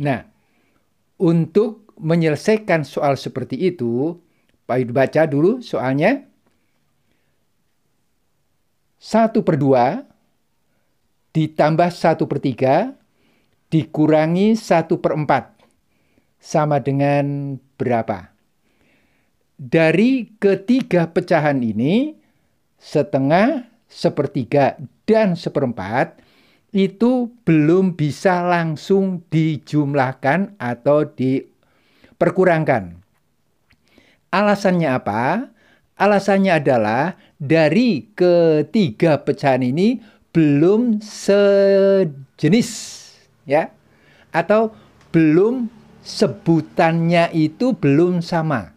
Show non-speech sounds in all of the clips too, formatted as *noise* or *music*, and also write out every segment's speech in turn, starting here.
Nah, untuk menyelesaikan soal seperti itu, Pak Yud baca dulu soalnya. 1 per 2 ditambah 1 per 3 dikurangi 1 per 4 sama dengan berapa? Dari ketiga pecahan ini, setengah, sepertiga, dan seperempat itu belum bisa langsung dijumlahkan atau diperkurangkan. Alasannya apa? Alasannya adalah dari ketiga pecahan ini belum sejenis ya atau belum sebutannya itu belum sama.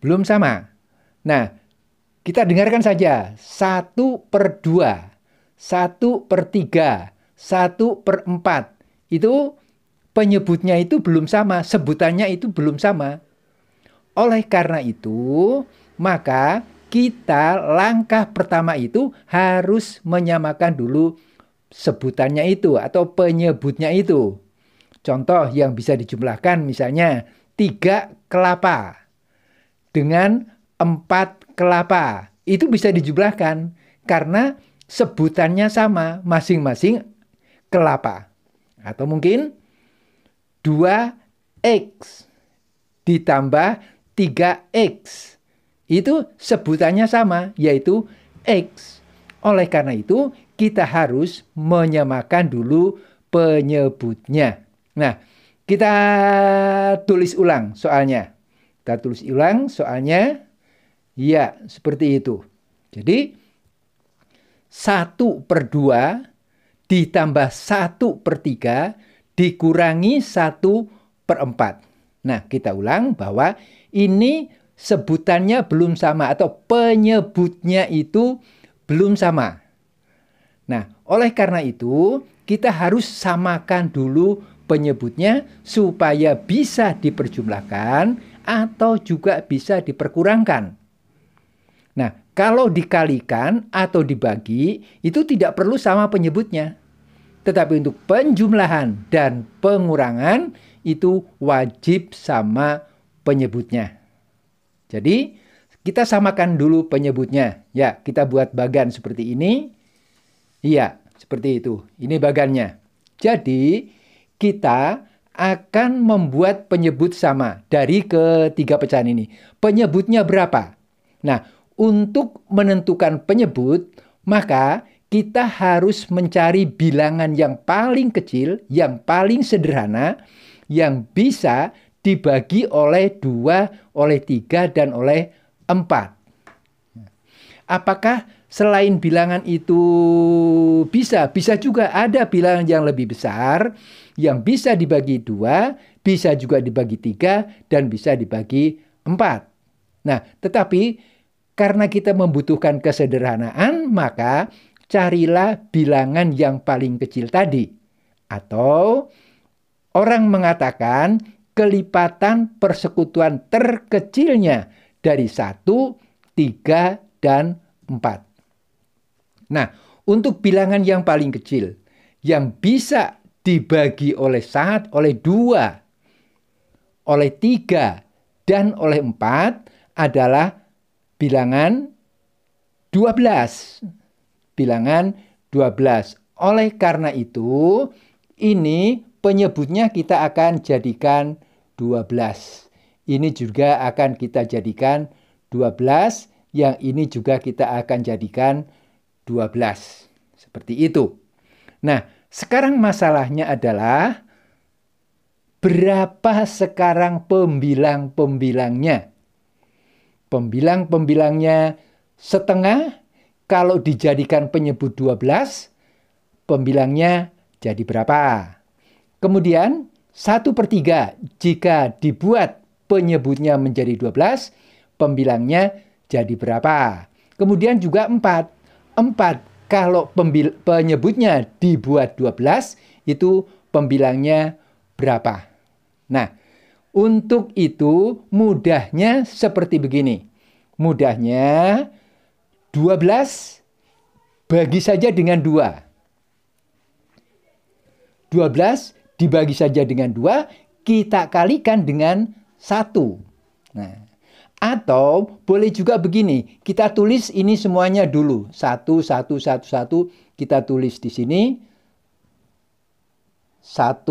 Belum sama. Nah, kita dengarkan saja. Satu per dua 1 per 3, 1 per 4. Itu penyebutnya itu belum sama, sebutannya itu belum sama. Oleh karena itu, maka kita langkah pertama itu harus menyamakan dulu sebutannya itu atau penyebutnya itu. Contoh yang bisa dijumlahkan misalnya 3 kelapa dengan 4 kelapa. Itu bisa dijumlahkan karena sebutannya sama, masing-masing kelapa. Atau mungkin 2x ditambah 3x. Itu sebutannya sama, yaitu x. Oleh karena itu, kita harus menyamakan dulu penyebutnya. Nah, kita tulis ulang soalnya. Kita tulis ulang soalnya. Ya, seperti itu. Jadi, 1 per 2 ditambah 1 per 3 dikurangi 1 per 4. Nah, kita ulang bahwa ini sebutannya belum sama atau penyebutnya itu belum sama. Nah, oleh karena itu kita harus samakan dulu penyebutnya supaya bisa diperjumlahkan atau juga bisa diperkurangkan. Nah, kalau dikalikan atau dibagi, itu tidak perlu sama penyebutnya. Tetapi untuk penjumlahan dan pengurangan, itu wajib sama penyebutnya. Jadi, kita samakan dulu penyebutnya. Ya, kita buat bagan seperti ini. Iya, seperti itu. Ini bagannya. Jadi, kita akan membuat penyebut sama dari ketiga pecahan ini. Penyebutnya berapa? Nah, untuk menentukan penyebut, maka kita harus mencari bilangan yang paling kecil, yang paling sederhana, yang bisa dibagi oleh dua, oleh tiga, dan oleh empat. Apakah selain bilangan itu bisa? Bisa juga ada bilangan yang lebih besar, yang bisa dibagi dua, bisa juga dibagi tiga, dan bisa dibagi empat. Nah, tetapi karena kita membutuhkan kesederhanaan, maka carilah bilangan yang paling kecil tadi. Atau orang mengatakan kelipatan persekutuan terkecilnya dari satu, tiga, dan empat. Nah, untuk bilangan yang paling kecil, yang bisa dibagi oleh saat, oleh dua, oleh tiga, dan oleh empat adalah bilangan 12. Bilangan 12. Oleh karena itu, ini penyebutnya kita akan jadikan 12. Ini juga akan kita jadikan 12, yang ini juga kita akan jadikan 12. Seperti itu. Nah, sekarang masalahnya adalah berapa sekarang pembilang-pembilangnya? Pembilang-pembilangnya setengah, kalau dijadikan penyebut 12, pembilangnya jadi berapa? Kemudian 1 per 3 jika dibuat penyebutnya menjadi 12, pembilangnya jadi berapa? Kemudian juga 4. 4 kalau pembil penyebutnya dibuat 12, itu pembilangnya berapa? Nah, untuk itu mudahnya seperti begini. Mudahnya 12 bagi saja dengan 2. 12 dibagi saja dengan 2 kita kalikan dengan 1. Nah, atau boleh juga begini, kita tulis ini semuanya dulu. 1 1 1 1 kita tulis di sini. 1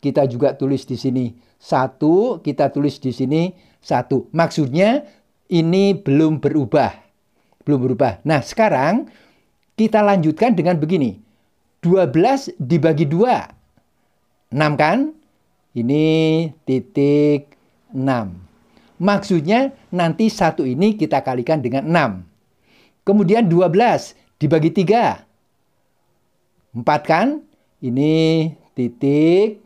kita juga tulis di sini. Satu, kita tulis di sini satu. Maksudnya ini belum berubah. Belum berubah. Nah, sekarang kita lanjutkan dengan begini. 12 dibagi 2. 6 kan? Ini titik 6. Maksudnya nanti satu ini kita kalikan dengan 6. Kemudian 12 dibagi 3. 4 kan? Ini titik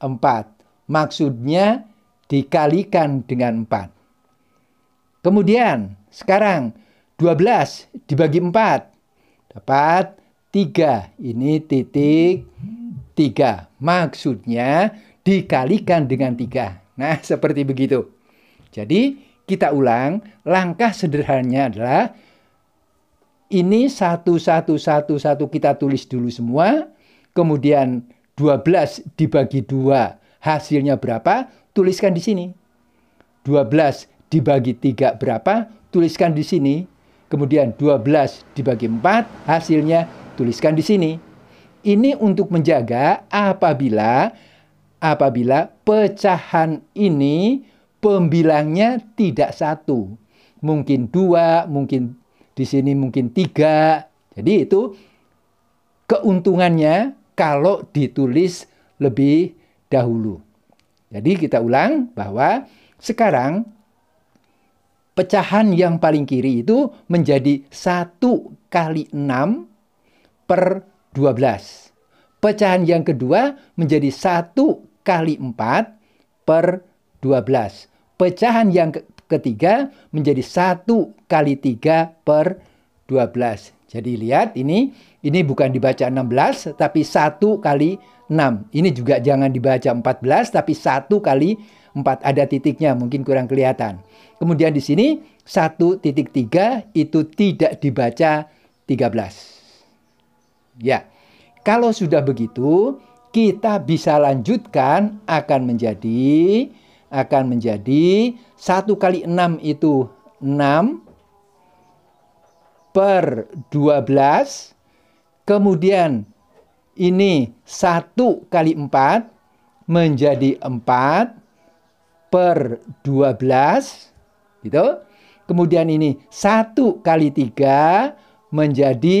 4. Maksudnya dikalikan dengan 4. Kemudian sekarang 12 dibagi 4. Dapat 3. Ini titik 3. Maksudnya dikalikan dengan 3. Nah *laughs* seperti begitu. Jadi kita ulang langkah sederhananya adalah ini satu satu satu satu kita tulis dulu semua, kemudian 12 dibagi 2 hasilnya berapa, tuliskan di sini. 12 dibagi 3 berapa, tuliskan di sini. Kemudian 12 dibagi 4, hasilnya tuliskan di sini. Ini untuk menjaga apabila apabila pecahan ini pembilangnya tidak satu. Mungkin dua, mungkin di sini mungkin tiga. Jadi itu keuntungannya kalau ditulis lebih dahulu. Jadi kita ulang bahwa sekarang pecahan yang paling kiri itu menjadi 1 kali 6 per 12. Pecahan yang kedua menjadi 1 kali 4 per 12. Pecahan yang ketiga menjadi 1 kali 3 per 12. Jadi lihat ini ini bukan dibaca 16 tapi 1 kali 6. Ini juga jangan dibaca 14 tapi 1 kali 4 ada titiknya mungkin kurang kelihatan. Kemudian di sini 1.3 itu tidak dibaca 13. Ya. Kalau sudah begitu, kita bisa lanjutkan akan menjadi akan menjadi 1 kali 6 itu 6 per 12 kemudian ini 1 kali 4 menjadi 4 per 12 gitu. Kemudian ini 1 kali 3 menjadi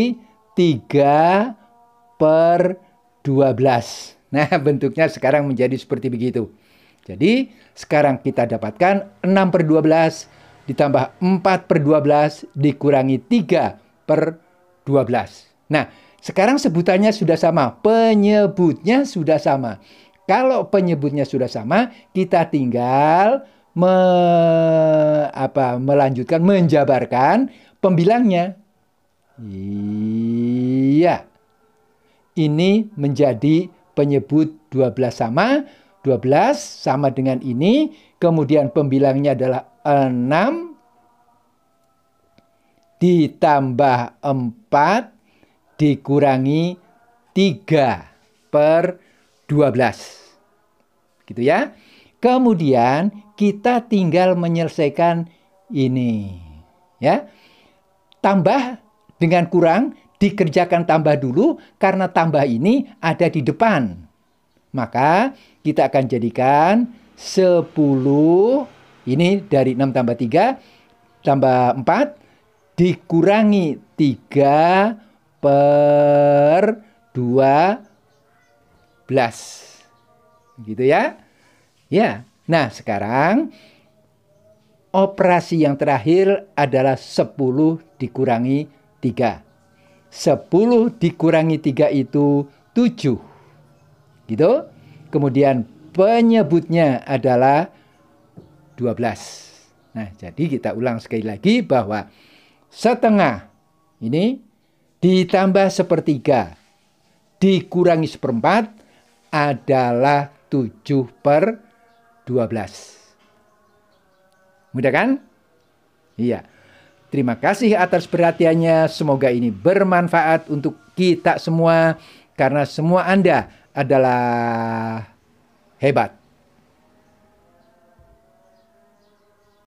3 per 12. Nah bentuknya sekarang menjadi seperti begitu. Jadi sekarang kita dapatkan 6 per 12 ditambah 4 per 12 dikurangi 3 per 12. Nah sekarang sebutannya sudah sama, penyebutnya sudah sama. Kalau penyebutnya sudah sama, kita tinggal me, apa, melanjutkan, menjabarkan pembilangnya. Iya. Ini menjadi penyebut 12 sama. 12 sama dengan ini. Kemudian pembilangnya adalah 6 ditambah 4 dikurangi 3 per 12. Gitu ya. Kemudian kita tinggal menyelesaikan ini. Ya. Tambah dengan kurang dikerjakan tambah dulu karena tambah ini ada di depan. Maka kita akan jadikan 10 ini dari 6 tambah 3 tambah 4 dikurangi 3 per 12. Gitu ya. Ya. Nah, sekarang operasi yang terakhir adalah 10 dikurangi 3. 10 dikurangi 3 itu 7. Gitu. Kemudian penyebutnya adalah 12. Nah, jadi kita ulang sekali lagi bahwa setengah ini ditambah sepertiga dikurangi seperempat adalah 7 per 12. Mudah kan? Iya. Terima kasih atas perhatiannya. Semoga ini bermanfaat untuk kita semua karena semua Anda adalah hebat.